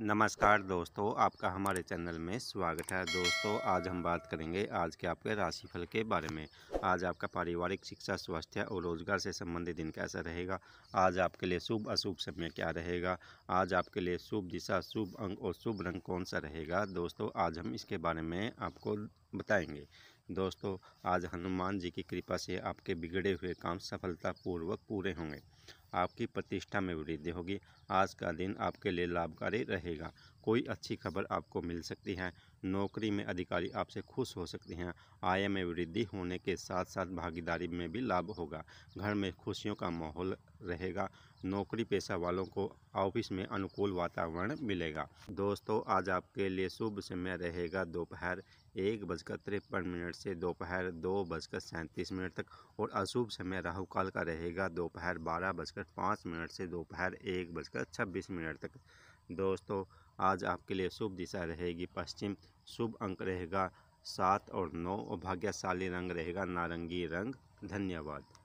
नमस्कार दोस्तों आपका हमारे चैनल में स्वागत है दोस्तों आज हम बात करेंगे आज के आपके राशिफल के बारे में आज आपका पारिवारिक शिक्षा स्वास्थ्य और रोजगार से संबंधित दिन कैसा रहेगा आज आपके लिए शुभ अशुभ समय क्या रहेगा आज आपके लिए शुभ दिशा शुभ अंग और शुभ रंग कौन सा रहेगा दोस्तों आज हम इसके बारे में आपको बताएंगे दोस्तों आज हनुमान जी की कृपा से आपके बिगड़े हुए काम सफलतापूर्वक पूरे होंगे आपकी प्रतिष्ठा में वृद्धि होगी आज का दिन आपके लिए लाभकारी रहेगा कोई अच्छी खबर आपको मिल सकती है नौकरी में अधिकारी आपसे खुश हो सकते हैं आय में वृद्धि होने के साथ साथ भागीदारी में भी लाभ होगा घर में खुशियों का माहौल रहेगा नौकरी पेशा वालों को ऑफिस में अनुकूल वातावरण मिलेगा दोस्तों आज आपके लिए शुभ समय रहेगा दोपहर एक बजकर तिरपन मिनट से दोपहर दो बजकर सैंतीस मिनट तक और अशुभ समय राहु काल का रहेगा दोपहर बारह बजकर पाँच मिनट से दोपहर एक बजकर छब्बीस मिनट तक दोस्तों आज आपके लिए शुभ दिशा रहेगी पश्चिम शुभ अंक रहेगा सात और नौ और भाग्यशाली रंग रहेगा नारंगी रंग धन्यवाद